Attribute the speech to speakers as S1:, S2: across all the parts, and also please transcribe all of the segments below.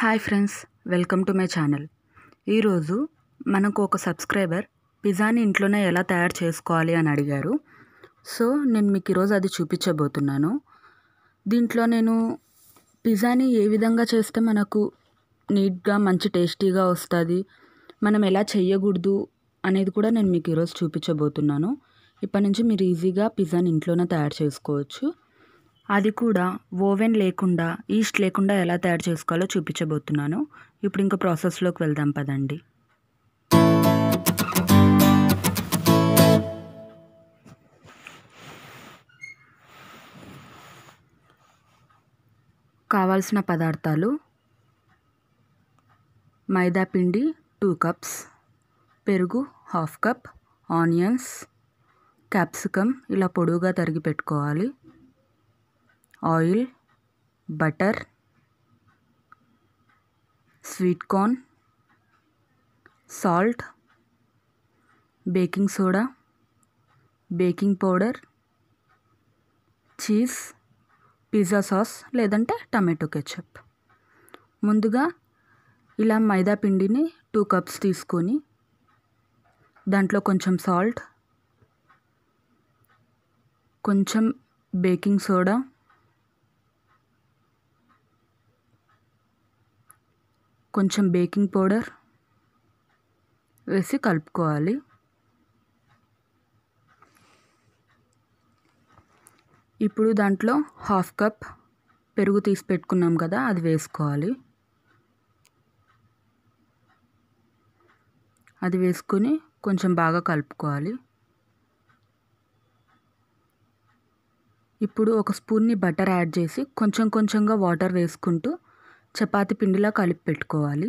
S1: hi friends welcome to my channel ఈరోజు మనకు ఒక సబ్స్క్రైబర్ పిజ్జాని ఇంట్లోనే ఎలా తయారు చేసుకోవాలి అని అడిగారు సో నేను మీకు ఈరోజు అది చూపించబోతున్నాను దీంట్లో నేను పిజ్జాని ఏ విధంగా చేస్తే మనకు నీట్గా మంచి టేస్టీగా వస్తుంది మనం ఎలా చేయకూడదు అనేది కూడా నేను మీకు ఈరోజు చూపించబోతున్నాను ఇప్పటి నుంచి మీరు ఈజీగా పిజ్జాని ఇంట్లోనే తయారు చేసుకోవచ్చు అది కూడా ఓవెన్ లేకుండా ఈస్ట్ లేకుండా ఎలా తయారు చేసుకోవాలో చూపించబోతున్నాను ఇప్పుడు ఇంకా ప్రాసెస్లోకి వెళ్దాం పదండి కావాల్సిన పదార్థాలు మైదా పిండి టూ కప్స్ పెరుగు హాఫ్ కప్ ఆనియన్స్ క్యాప్సికమ్ ఇలా పొడువుగా తరిగి పెట్టుకోవాలి oil butter sweet corn salt baking soda baking powder cheese pizza sauce లేదంటే టమాటో కెచప్ ముందుగా ఇలా మైదా పిండిని టూ కప్స్ తీసుకొని దాంట్లో కొంచెం సాల్ట్ కొంచెం బేకింగ్ సోడా కొంచెం బేకింగ్ పౌడర్ వేసి కలుపుకోవాలి ఇప్పుడు దాంట్లో హాఫ్ కప్ పెరుగు తీసి పెట్టుకున్నాం కదా అది వేసుకోవాలి అది వేసుకుని కొంచెం బాగా కలుపుకోవాలి ఇప్పుడు ఒక స్పూన్ని బటర్ యాడ్ చేసి కొంచెం కొంచెంగా వాటర్ వేసుకుంటూ చపాతి పిండిలా కలిపి పెట్టుకోవాలి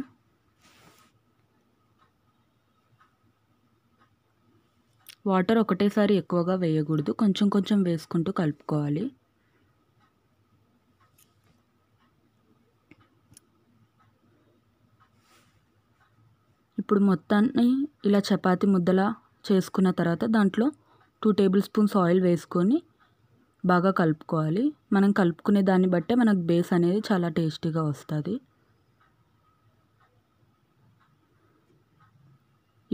S1: వాటర్ ఒకటేసారి ఎక్కువగా వేయకూడదు కొంచెం కొంచెం వేసుకుంటూ కలుపుకోవాలి ఇప్పుడు మొత్తాన్ని ఇలా చపాతి ముద్దలా చేసుకున్న తర్వాత దాంట్లో టూ టేబుల్ స్పూన్స్ ఆయిల్ వేసుకొని బాగా కలుపుకోవాలి మనం కలుపుకునే దాన్ని బట్టే మనకు బేస్ అనేది చాలా టేస్టీగా వస్తుంది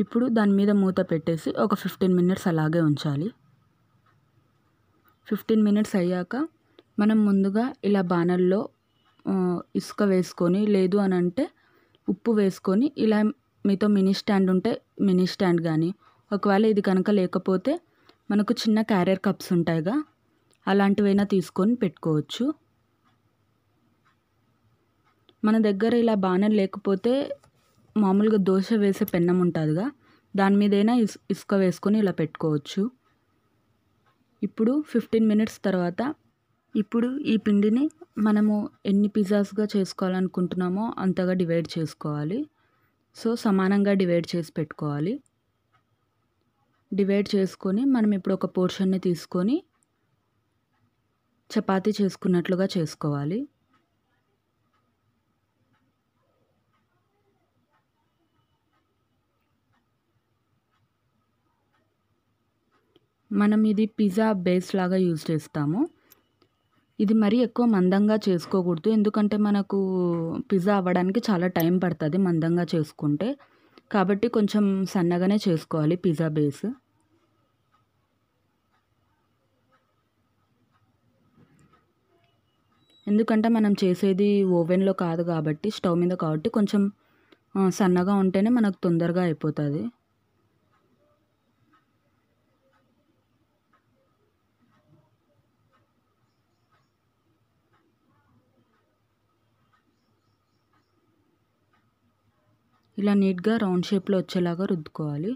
S1: ఇప్పుడు దాని మీద మూత పెట్టేసి ఒక ఫిఫ్టీన్ మినిట్స్ అలాగే ఉంచాలి ఫిఫ్టీన్ మినిట్స్ అయ్యాక మనం ముందుగా ఇలా బాణల్లో ఇసుక వేసుకొని లేదు అని అంటే ఉప్పు వేసుకొని ఇలా మీతో మినీ స్టాండ్ ఉంటే మినీ స్టాండ్ కానీ ఒకవేళ ఇది కనుక లేకపోతే మనకు చిన్న క్యారియర్ కప్స్ ఉంటాయిగా అలాంటివైనా తీసుకొని పెట్టుకోవచ్చు మన దగ్గర ఇలా బాణం లేకపోతే మామూలుగా దోశ వేసే పెన్నం ఉంటుందిగా దాని మీదైనా ఇస్ ఇసుక వేసుకొని ఇలా పెట్టుకోవచ్చు ఇప్పుడు ఫిఫ్టీన్ మినిట్స్ తర్వాత ఇప్పుడు ఈ పిండిని మనము ఎన్ని పిజ్జాస్గా చేసుకోవాలనుకుంటున్నామో అంతగా డివైడ్ చేసుకోవాలి సో సమానంగా డివైడ్ చేసి పెట్టుకోవాలి డివైడ్ చేసుకొని మనం ఇప్పుడు ఒక పోర్షన్ని తీసుకొని చపాతీ చేసుకున్నట్లుగా చేసుకోవాలి మనం ఇది పిజ్జా బేస్ లాగా యూజ్ చేస్తాము ఇది మరీ ఎక్కువ మందంగా చేసుకోకూడదు ఎందుకంటే మనకు పిజ్జా అవ్వడానికి చాలా టైం పడుతుంది మందంగా చేసుకుంటే కాబట్టి కొంచెం సన్నగానే చేసుకోవాలి పిజ్జా బేస్ ఎందుకంటే మనం చేసేది ఓవెన్లో కాదు కాబట్టి స్టవ్ మీద కాబట్టి కొంచెం సన్నగా ఉంటేనే మనకు తొందరగా అయిపోతుంది ఇలా నీట్గా రౌండ్ షేప్లో వచ్చేలాగా రుద్దుకోవాలి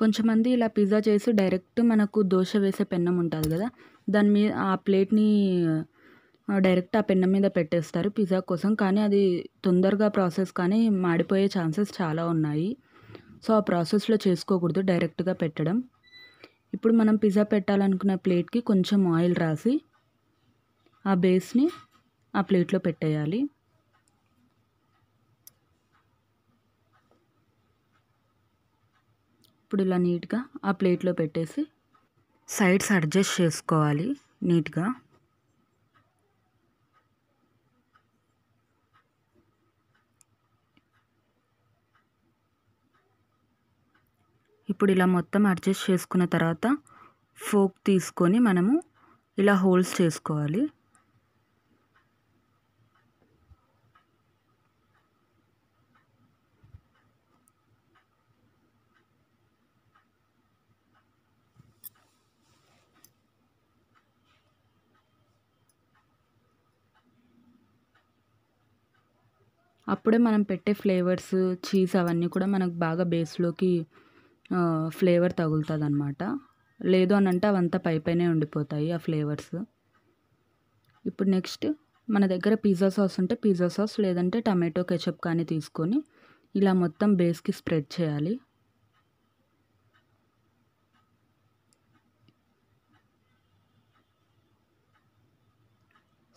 S1: కొంచెమంది ఇలా పిజ్జా చేసి డైరెక్ట్ మనకు దోశ వేసే పెన్నం ఉంటుంది కదా దాని మీద ఆ ప్లేట్ని డైరెక్ట్ ఆ పెన్నం మీద పెట్టేస్తారు పిజ్జా కోసం కానీ అది తొందరగా ప్రాసెస్ కానీ మాడిపోయే ఛాన్సెస్ చాలా ఉన్నాయి సో ఆ ప్రాసెస్లో చేసుకోకూడదు డైరెక్ట్గా పెట్టడం ఇప్పుడు మనం పిజ్జా పెట్టాలనుకున్న ప్లేట్కి కొంచెం ఆయిల్ రాసి ఆ బేస్ని ఆ ప్లేట్లో పెట్టేయాలి ఇప్పుడు ఇలా నీట్గా ఆ ప్లేట్లో పెట్టేసి సైడ్స్ అడ్జస్ట్ చేసుకోవాలి నీట్గా ఇప్పుడు ఇలా మొత్తం అడ్జస్ట్ చేసుకున్న తర్వాత ఫోక్ తీసుకొని మనము ఇలా హోల్స్ చేసుకోవాలి అప్పుడే మనం పెట్టే ఫ్లేవర్స్ చీజ్ అవన్నీ కూడా మనకు బాగా బేస్లోకి ఫ్లేవర్ తగులుతుంది అనమాట లేదు అని అంటే అవంతా పై పైనే ఉండిపోతాయి ఆ ఫ్లేవర్స్ ఇప్పుడు నెక్స్ట్ మన దగ్గర పిజ్జా సాస్ ఉంటే పిజ్జా సాస్ లేదంటే టమాటో కెచప్ కానీ తీసుకొని ఇలా మొత్తం బేస్కి స్ప్రెడ్ చేయాలి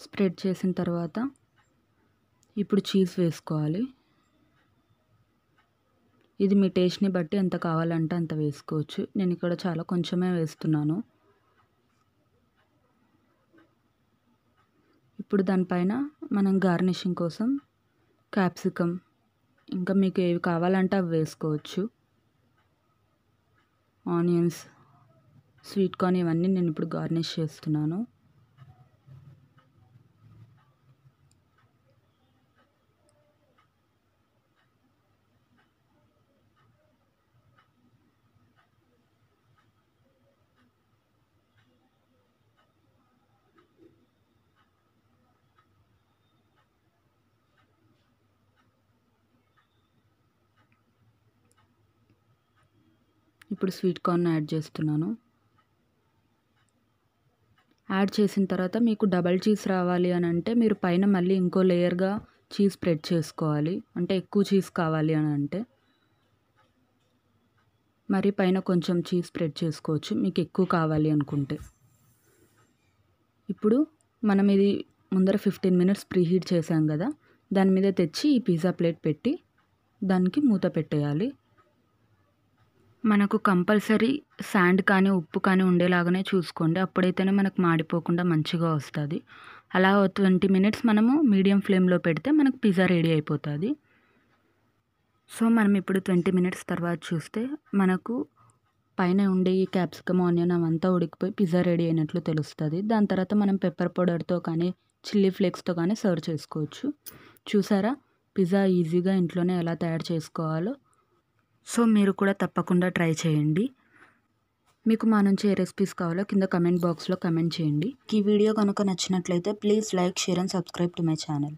S1: స్ప్రెడ్ చేసిన తర్వాత ఇప్పుడు చీజ్ వేసుకోవాలి ఇది మీ టేస్ట్ని బట్టి ఎంత కావాలంటే అంత వేసుకోవచ్చు నేను ఇక్కడ చాలా కొంచెమే వేస్తున్నాను ఇప్పుడు దానిపైన మనం గార్నిషింగ్ కోసం క్యాప్సికమ్ ఇంకా మీకు ఏవి కావాలంటే అవి వేసుకోవచ్చు ఆనియన్స్ స్వీట్ కార్న్ ఇవన్నీ నేను ఇప్పుడు గార్నిష్ చేస్తున్నాను ఇప్పుడు స్వీట్ కార్న్ యాడ్ చేస్తున్నాను యాడ్ చేసిన తర్వాత మీకు డబల్ చీజ్ రావాలి అని అంటే మీరు పైన మళ్ళీ ఇంకో లేయర్గా చీజ్ స్ప్రెడ్ చేసుకోవాలి అంటే ఎక్కువ చీజ్ కావాలి అని అంటే మరి పైన కొంచెం చీజ్ స్ప్రెడ్ చేసుకోవచ్చు మీకు ఎక్కువ కావాలి అనుకుంటే ఇప్పుడు మనం ఇది ముందర ఫిఫ్టీన్ మినిట్స్ ప్రీహీట్ చేసాం కదా దాని మీద తెచ్చి ఈ పిజ్జా ప్లేట్ పెట్టి దానికి మూత పెట్టేయాలి మనకు కంపల్సరీ శాండ్ కానీ ఉప్పు కానీ ఉండేలాగానే చూసుకోండి అప్పుడైతేనే మనకు మాడిపోకుండా మంచిగా వస్తుంది అలా ట్వంటీ మినిట్స్ మనము మీడియం ఫ్లేమ్లో పెడితే మనకు పిజ్జా రెడీ అయిపోతుంది సో మనం ఇప్పుడు ట్వంటీ మినిట్స్ తర్వాత చూస్తే మనకు పైన ఉండే ఈ క్యాప్సికమ్ ఆనియన్ అవంతా ఉడికిపోయి పిజ్జా రెడీ అయినట్లు తెలుస్తుంది దాని తర్వాత మనం పెప్పర్ పౌడర్తో కానీ చిల్లీ ఫ్లేక్స్తో కానీ సర్వ్ చేసుకోవచ్చు చూసారా పిజ్జా ఈజీగా ఇంట్లోనే ఎలా తయారు చేసుకోవాలో సో మీరు కూడా తప్పకుండా ట్రై చేయండి మీకు మా నుంచి ఏ రెసిపీస్ కావాలో కింద కమెంట్ బాక్స్లో కమెంట్ చేయండి ఈ వీడియో కనుక నచ్చినట్లయితే please like share and subscribe to my channel